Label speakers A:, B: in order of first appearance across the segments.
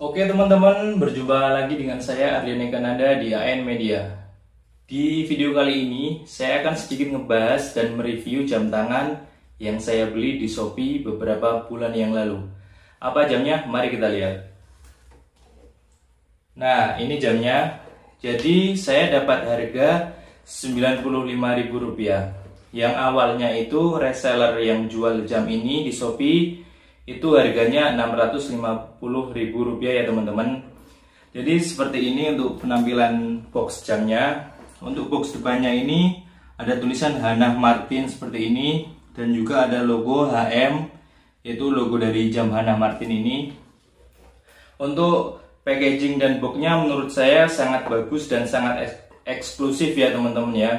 A: Oke teman-teman, berjumpa lagi dengan saya Ardian Kananda di AN Media. Di video kali ini, saya akan sedikit ngebahas dan mereview jam tangan yang saya beli di Shopee beberapa bulan yang lalu. Apa jamnya? Mari kita lihat. Nah, ini jamnya. Jadi, saya dapat harga Rp95.000. Yang awalnya itu reseller yang jual jam ini di Shopee itu harganya Rp650.000 ya teman-teman jadi seperti ini untuk penampilan box jamnya untuk box depannya ini ada tulisan Hanah Martin seperti ini dan juga ada logo HM yaitu logo dari jam Hanah Martin ini untuk packaging dan boxnya menurut saya sangat bagus dan sangat eksklusif ya teman-teman ya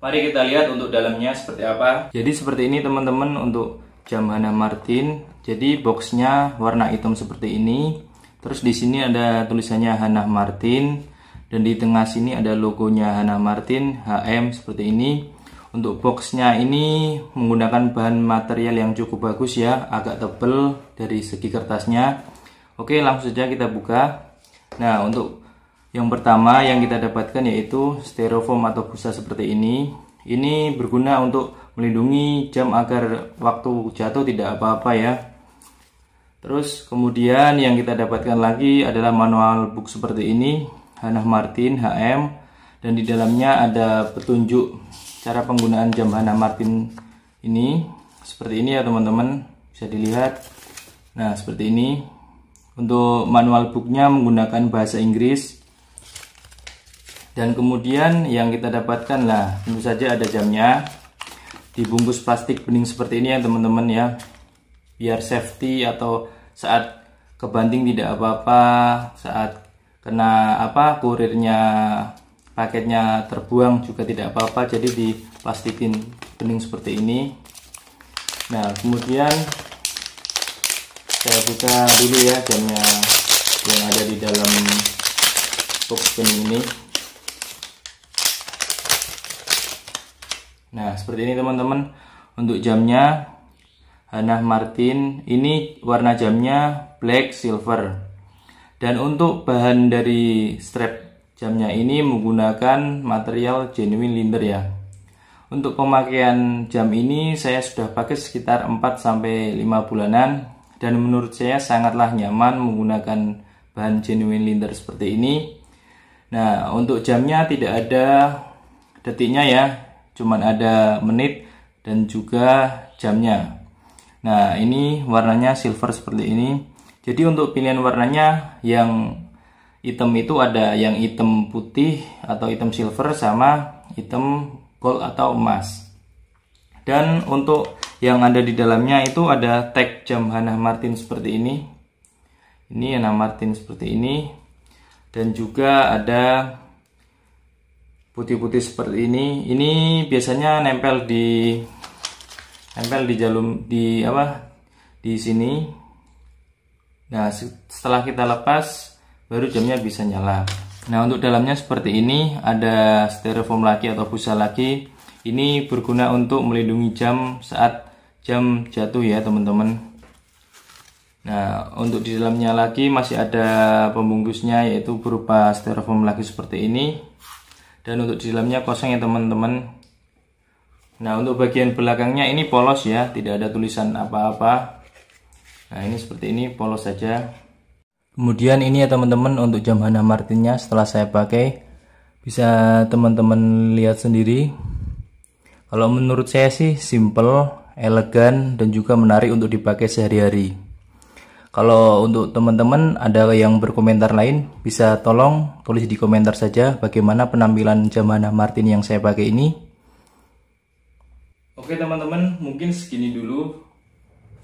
A: mari kita lihat untuk dalamnya seperti apa jadi seperti ini teman-teman untuk jam Martin. Jadi boxnya warna hitam seperti ini. Terus di sini ada tulisannya Hannah Martin dan di tengah sini ada logonya Hannah Martin HM seperti ini. Untuk boxnya ini menggunakan bahan material yang cukup bagus ya, agak tebel dari segi kertasnya. Oke, langsung saja kita buka. Nah, untuk yang pertama yang kita dapatkan yaitu styrofoam atau busa seperti ini. Ini berguna untuk melindungi jam agar waktu jatuh tidak apa-apa ya. Terus kemudian yang kita dapatkan lagi adalah manual book seperti ini, Hannah Martin HM dan di dalamnya ada petunjuk cara penggunaan jam Hannah Martin ini seperti ini ya teman-teman bisa dilihat nah seperti ini untuk manual booknya menggunakan bahasa Inggris dan kemudian yang kita dapatkan lah tentu saja ada jamnya dibungkus plastik bening seperti ini ya teman-teman ya biar safety atau saat kebanting tidak apa-apa saat kena apa kurirnya paketnya terbuang juga tidak apa-apa jadi diplastikin bening seperti ini nah kemudian saya buka dulu ya jamnya yang ada di dalam box bening ini Nah, seperti ini teman-teman untuk jamnya Hannah Martin ini warna jamnya black silver. Dan untuk bahan dari strap jamnya ini menggunakan material genuine linder ya. Untuk pemakaian jam ini saya sudah pakai sekitar 4 sampai 5 bulanan dan menurut saya sangatlah nyaman menggunakan bahan genuine linder seperti ini. Nah, untuk jamnya tidak ada detiknya ya cuman ada menit dan juga jamnya nah ini warnanya silver seperti ini jadi untuk pilihan warnanya yang hitam itu ada yang hitam putih atau hitam silver sama hitam gold atau emas dan untuk yang ada di dalamnya itu ada tag jam Hannah Martin seperti ini ini Hannah Martin seperti ini dan juga ada putih-putih seperti ini ini biasanya nempel di nempel di jalur di apa di sini nah setelah kita lepas baru jamnya bisa nyala nah untuk dalamnya seperti ini ada styrofoam lagi atau busa lagi ini berguna untuk melindungi jam saat jam jatuh ya teman-teman nah untuk di dalamnya lagi masih ada pembungkusnya yaitu berupa styrofoam lagi seperti ini dan untuk di dalamnya kosong ya teman-teman nah untuk bagian belakangnya ini polos ya tidak ada tulisan apa-apa nah ini seperti ini polos saja kemudian ini ya teman-teman untuk jam Hana Martinnya setelah saya pakai bisa teman-teman lihat sendiri kalau menurut saya sih simple elegan dan juga menarik untuk dipakai sehari-hari kalau untuk teman-teman ada yang berkomentar lain, bisa tolong tulis di komentar saja bagaimana penampilan Jamana Martin yang saya pakai ini. Oke teman-teman, mungkin segini dulu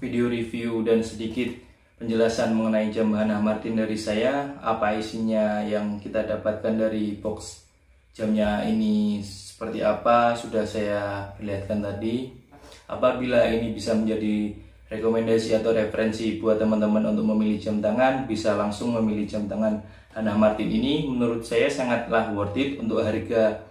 A: video review dan sedikit penjelasan mengenai Jamana Martin dari saya. Apa isinya yang kita dapatkan dari box jamnya ini seperti apa sudah saya perlihatkan tadi. Apabila ini bisa menjadi rekomendasi atau referensi buat teman-teman untuk memilih jam tangan bisa langsung memilih jam tangan Hana Martin ini menurut saya sangatlah worth it untuk harga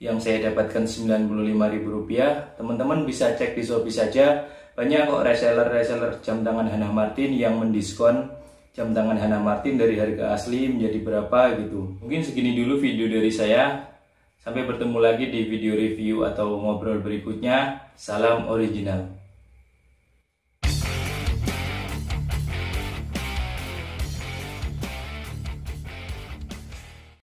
A: yang saya dapatkan Rp95.000 teman-teman bisa cek di Shopee saja banyak kok reseller-reseller jam tangan Hana Martin yang mendiskon jam tangan Hana Martin dari harga asli menjadi berapa gitu mungkin segini dulu video dari saya sampai bertemu lagi di video review atau ngobrol berikutnya salam original